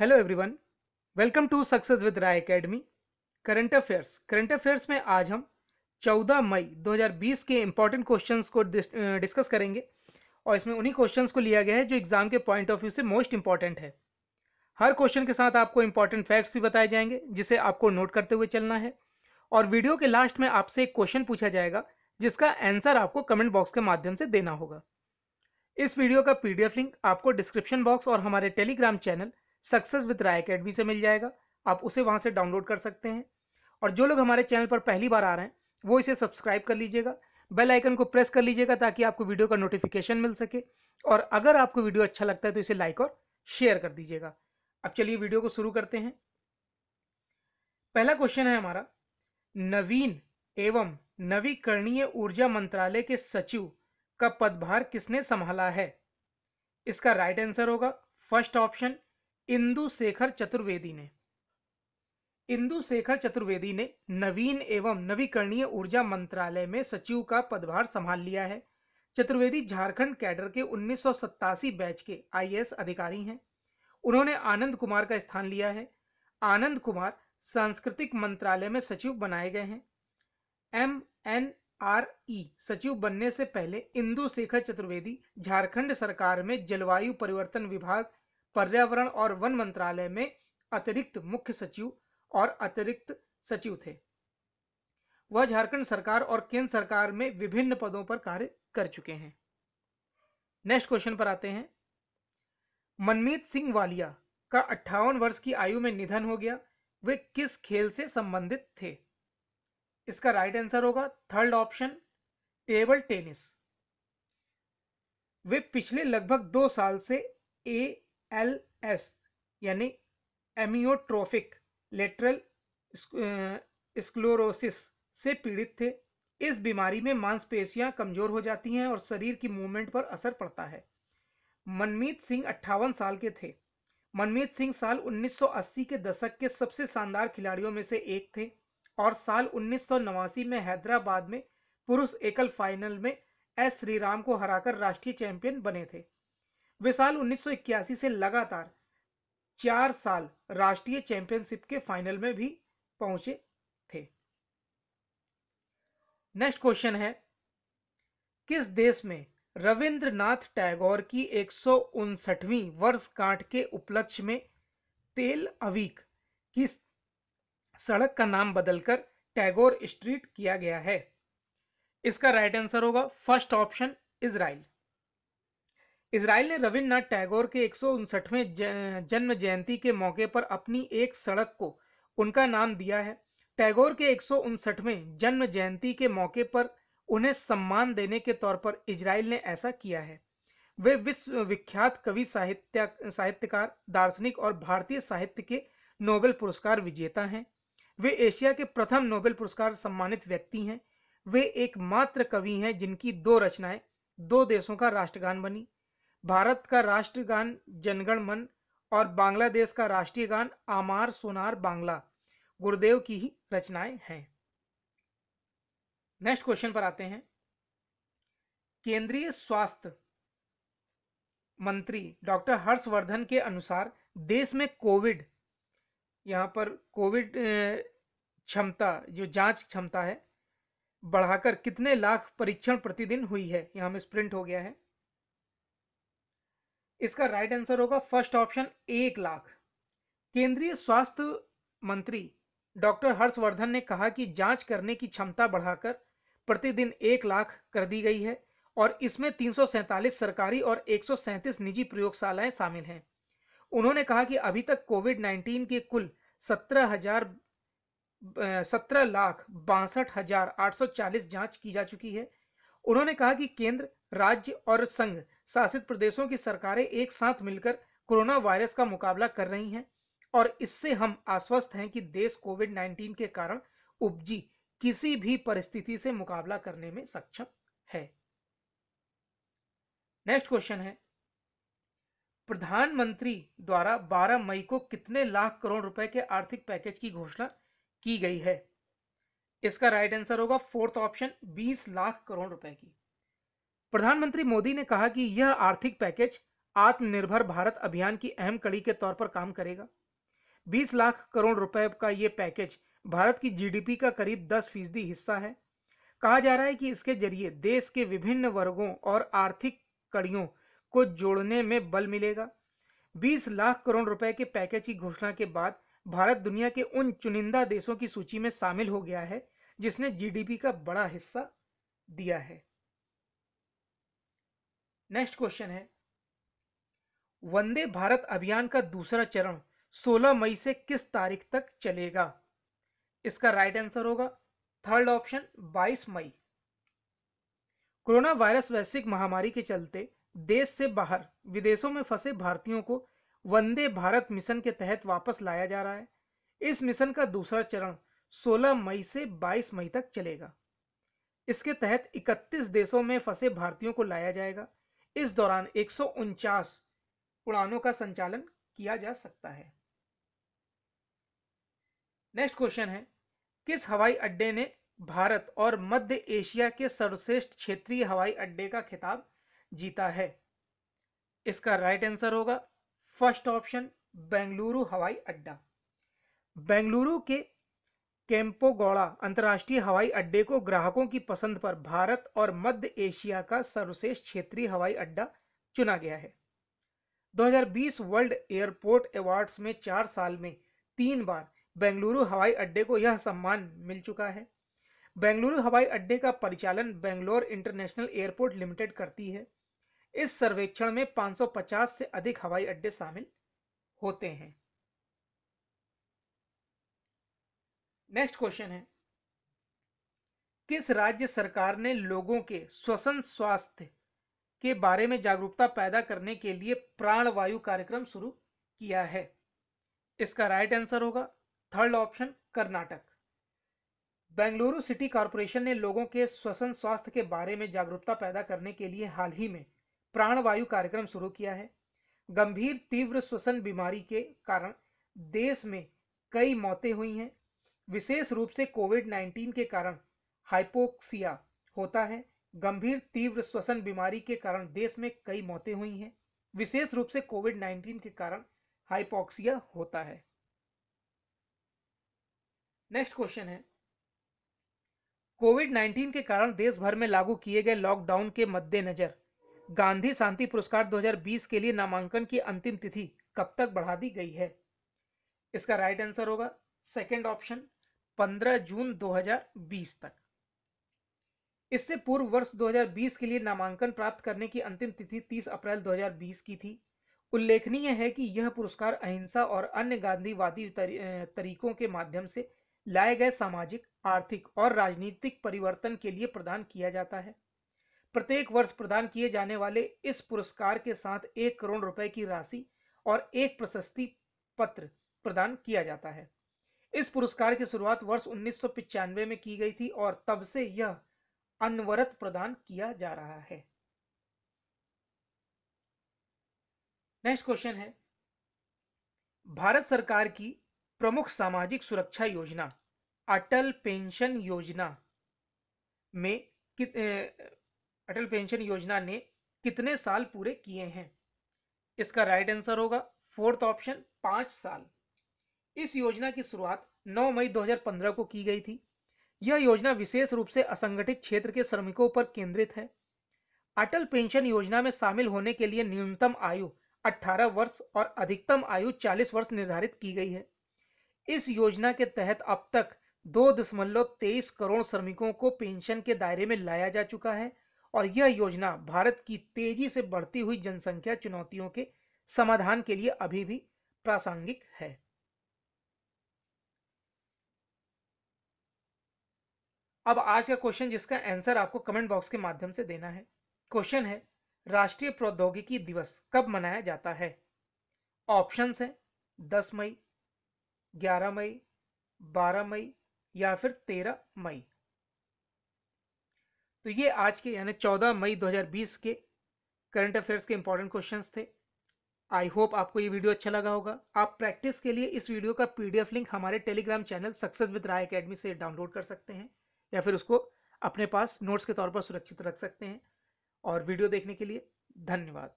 hello everyone welcome to success with Rai academy current affairs current affairs में आज हम 14 मई 2020 के इम्पॉर्टेंट क्वेश्चंस को डिस्कस करेंगे और इसमें उन्हीं क्वेश्चंस को लिया गया है जो एग्जाम के पॉइंट ऑफ व्यू से मोस्ट इंपॉर्टेंट है हर क्वेश्चन के साथ आपको इम्पॉर्टेंट फैक्ट्स भी बताए जाएंगे जिसे आपको नोट करते हुए चलना है और वीडियो के लास्ट में आपसे एक क्वेश्चन पूछा जाएगा जिसका आंसर आपको कमेंट बॉक्स के माध्यम से देना होगा इस वीडियो का पीडीएफ लिंक आपको डिस्क्रिप्शन बॉक्स और हमारे Telegram channel success with Rai academy से मिल जाएगा आप उसे वहाँ से डाउनलोड कर सकते हैं और जो लोग हमारे चैनल पर पहली बार आ रहे हैं वो इसे सब्सक्राइब कर लीजिएगा बेल आइकन को प्रेस कर लीजिएगा ताकि आपको वीडियो का नोटिफिकेशन मिल सके और अगर आपको वीडियो अच्छा लगता है तो इसे लाइक और शेयर कर दीजिएगा अब चलिए वीडियो को शुरू करते हैं पहला क्वेश्चन है हमारा नवीन एवं नवीकरणीय ऊर्जा मंत्रालय के सचिव का पदभार किसने संभाला है इसका राइट आंसर होगा फर्स्ट ऑप्शन इंदु शेखर चतुर्वेदी ने इंदु शेखर चतुर्वेदी ने नवीन एवं नवीकरणीय ऊर्जा मंत्रालय में सचिव का पदभार संभाल लिया है चतुर्वेदी झारखंड कैडर के उन्नीस बैच के आईएएस अधिकारी हैं उन्होंने आनंद कुमार का स्थान लिया है आनंद कुमार सांस्कृतिक मंत्रालय में सचिव बनाए गए हैं एम एन आर ई सचिव बनने से पहले इंदु शेखर चतुर्वेदी झारखंड सरकार में जलवायु परिवर्तन विभाग पर्यावरण और वन मंत्रालय में अतिरिक्त मुख्य सचिव और अतिरिक्त सचिव थे वह झारखंड सरकार और केंद्र सरकार में विभिन्न पदों पर कार्य कर चुके हैं नेक्स्ट क्वेश्चन पर आते हैं मनमीत सिंह वालिया का अट्ठावन वर्ष की आयु में निधन हो गया वे किस खेल से संबंधित थे इसका राइट आंसर होगा थर्ड ऑप्शन टेबल टेनिस वे पिछले लगभग दो साल से ए एल एस यानी एमियोट्रोफिक लेटरल स्क्लोरोसिस से पीड़ित थे इस बीमारी में मांसपेशियां कमजोर हो जाती हैं और शरीर की मूवमेंट पर असर पड़ता है मनमीत सिंह अट्ठावन साल के थे मनमीत सिंह साल 1980 के दशक के सबसे शानदार खिलाड़ियों में से एक थे और साल उन्नीस में हैदराबाद में पुरुष एकल फाइनल में एस श्रीराम को हराकर राष्ट्रीय चैंपियन बने थे वे साल उन्नीस से लगातार चार साल राष्ट्रीय चैंपियनशिप के फाइनल में भी पहुंचे थे नेक्स्ट क्वेश्चन है किस देश में रविंद्रनाथ टैगोर की एक वर्षगांठ के उपलक्ष्य में तेल अवीक की सड़क का नाम बदलकर टैगोर स्ट्रीट किया गया है इसका राइट आंसर होगा फर्स्ट ऑप्शन इसराइल इसराइल ने रविन्द्रनाथ टैगोर के एक जन्म जयंती के मौके पर अपनी एक सड़क को उनका नाम दिया है टैगोर के एक जन्म जयंती के मौके पर उन्हें सम्मान देने के तौर पर इसराइल ने ऐसा किया है वे विश्व विख्यात कवि साहित्य साहित्यकार दार्शनिक और भारतीय साहित्य के नोबेल पुरस्कार विजेता हैं वे एशिया के प्रथम नोबेल पुरस्कार सम्मानित व्यक्ति हैं वे एकमात्र कवि हैं जिनकी दो रचनाएं दो देशों का राष्ट्रगान बनी भारत का राष्ट्रगान जनगण मन और बांग्लादेश का राष्ट्रीय गान आमार सोनार बांग्ला गुरुदेव की ही रचनाएं हैं नेक्स्ट क्वेश्चन पर आते हैं केंद्रीय स्वास्थ्य मंत्री डॉक्टर हर्षवर्धन के अनुसार देश में कोविड यहां पर कोविड क्षमता जो जांच क्षमता है बढ़ाकर कितने लाख परीक्षण प्रतिदिन हुई है यहां में स्प्रिंट हो गया है इसका राइट आंसर होगा फर्स्ट ऑप्शन एक लाख केंद्रीय स्वास्थ्य मंत्री डॉक्टर हर्षवर्धन ने कहा कि जांच करने की क्षमता बढ़ाकर प्रतिदिन एक लाख कर दी गई है और इसमें तीन सरकारी और एक निजी प्रयोगशालाएं शामिल हैं उन्होंने कहा कि अभी तक कोविड 19 के कुल सत्रह हजार सत्रह लाख बासठ हजार आठ सौ चालीस जांच की जा चुकी है उन्होंने कहा कि केंद्र राज्य और संघ शासित प्रदेशों की सरकारें एक साथ मिलकर कोरोना वायरस का मुकाबला कर रही हैं और इससे हम आश्वस्त हैं कि देश कोविड 19 के कारण उपजी किसी भी परिस्थिति से मुकाबला करने में सक्षम है नेक्स्ट क्वेश्चन है प्रधानमंत्री द्वारा 12 मई को कितने लाख करोड़ रुपए के आर्थिक पैकेज की घोषणा की गई है इसका राइट आंसर होगा फोर्थ ऑप्शन 20 लाख करोड़ रुपए की प्रधानमंत्री मोदी ने कहा कि यह आर्थिक पैकेज आत्मनिर्भर भारत अभियान की अहम कड़ी के तौर पर काम करेगा 20 लाख करोड़ रुपए का यह पैकेज भारत की जीडीपी का करीब 10 फीसदी हिस्सा है कहा जा रहा है कि इसके जरिए देश के विभिन्न वर्गों और आर्थिक कड़ियों को जोड़ने में बल मिलेगा 20 लाख करोड़ रुपए के पैकेज की घोषणा के बाद भारत दुनिया के उन चुनिंदा देशों की सूची में शामिल हो गया है जिसने जीडीपी का बड़ा हिस्सा दिया है नेक्स्ट क्वेश्चन है वंदे भारत अभियान का दूसरा चरण 16 मई से किस तारीख तक चलेगा इसका राइट आंसर होगा थर्ड ऑप्शन 22 मई कोरोना वायरस वैश्विक महामारी के चलते देश से बाहर विदेशों में फंसे भारतीयों को वंदे भारत मिशन के तहत वापस लाया जा रहा है इस मिशन का दूसरा चरण 16 मई से 22 मई तक चलेगा इसके तहत 31 देशों में फंसे भारतीयों को लाया जाएगा इस दौरान एक उड़ानों का संचालन किया जा सकता है नेक्स्ट क्वेश्चन है किस हवाई अड्डे ने भारत और मध्य एशिया के सर्वश्रेष्ठ क्षेत्रीय हवाई अड्डे का खिताब जीता है इसका राइट आंसर होगा फर्स्ट ऑप्शन बेंगलुरु हवाई अड्डा बेंगलुरु के केम्पोगौड़ा अंतर्राष्ट्रीय हवाई अड्डे को ग्राहकों की पसंद पर भारत और मध्य एशिया का सर्वश्रेष्ठ क्षेत्रीय हवाई अड्डा चुना गया है 2020 वर्ल्ड एयरपोर्ट अवार्ड्स में चार साल में तीन बार बेंगलुरु हवाई अड्डे को यह सम्मान मिल चुका है बेंगलुरु हवाई अड्डे का परिचालन बेंगलोर इंटरनेशनल एयरपोर्ट लिमिटेड करती है इस सर्वेक्षण में 550 से अधिक हवाई अड्डे शामिल होते हैं नेक्स्ट क्वेश्चन है किस राज्य सरकार ने लोगों के श्वसन स्वास्थ्य के बारे में जागरूकता पैदा करने के लिए प्राणवायु कार्यक्रम शुरू किया है इसका राइट आंसर होगा third option Karnataka Bengaluru city corporation ने लोगों के श्वसन स्वास्थ्य के बारे में जागरूकता पैदा करने के लिए हाल ही में प्राणवायु कार्यक्रम शुरू किया है गंभीर तीव्र श्वसन बीमारी के कारण देश में कई मौतें हुई हैं विशेष रूप से कोविड 19 के कारण हाइपोक्सिया होता है गंभीर तीव्र श्वसन बीमारी के कारण देश में कई मौतें हुई हैं विशेष रूप से कोविड 19 के कारण हाइपोक्सिया होता है नेक्स्ट क्वेश्चन है कोविड 19 के कारण देश भर में लागू किए गए लॉकडाउन के मद्देनजर गांधी शांति पुरस्कार 2020 के लिए नामांकन की अंतिम तिथि कब तक बढ़ा दी गई है इसका राइट आंसर होगा सेकेंड ऑप्शन 15 जून 2020 तक इससे पूर्व वर्ष 2020 के लिए नामांकन प्राप्त करने की अंतिम तिथि 30 अप्रैल 2020 की थी उल्लेखनीय है कि यह पुरस्कार अहिंसा और अन्य गांधीवादी तरीकों के माध्यम से लाए गए सामाजिक आर्थिक और राजनीतिक परिवर्तन के लिए प्रदान किया जाता है प्रत्येक वर्ष प्रदान किए जाने वाले इस पुरस्कार के साथ एक करोड़ रुपए की राशि और एक प्रशस्ति पत्र प्रदान किया जाता है इस पुरस्कार की शुरुआत वर्ष उन्नीस में की गई थी और तब से यह अनवरत प्रदान किया जा रहा है नेक्स्ट क्वेश्चन है भारत सरकार की प्रमुख सामाजिक सुरक्षा योजना अटल पेंशन योजना में कित अटल पेंशन योजना ने कितने साल पूरे किए हैं इसका राइट आंसर होगा फोर्थ ऑप्शन पांच साल इस योजना की शुरुआत 9 मई 2015 को की गई थी यह योजना विशेष रूप से असंगठित क्षेत्र के श्रमिकों पर केंद्रित है अटल पेंशन योजना में शामिल होने के लिए न्यूनतम आयु 18 वर्ष और अधिकतम आयु 40 वर्ष निर्धारित की गई है इस योजना के तहत अब तक दो दशमलव तेईस करोड़ श्रमिकों को पेंशन के दायरे में लाया जा चुका है और यह योजना भारत की तेजी से बढ़ती हुई जनसंख्या चुनौतियों के समाधान के लिए अभी भी प्रासंगिक है अब आज का क्वेश्चन जिसका आंसर आपको कमेंट बॉक्स के माध्यम से देना है क्वेश्चन है राष्ट्रीय प्रौद्योगिकी दिवस कब मनाया जाता है ऑप्शन है दस मई ग्यारह मई बारह मई या फिर तेरह मई तो ये आज के यानी चौदह मई 2020 के करंट अफेयर्स के इंपॉर्टेंट क्वेश्चंस थे आई होप आपको ये वीडियो अच्छा लगा होगा आप प्रैक्टिस के लिए इस वीडियो का पीडीएफ लिंक हमारे Telegram channel success with Rai academy से डाउनलोड कर सकते हैं या फिर उसको अपने पास नोट्स के तौर पर सुरक्षित रख सकते हैं और वीडियो देखने के लिए धन्यवाद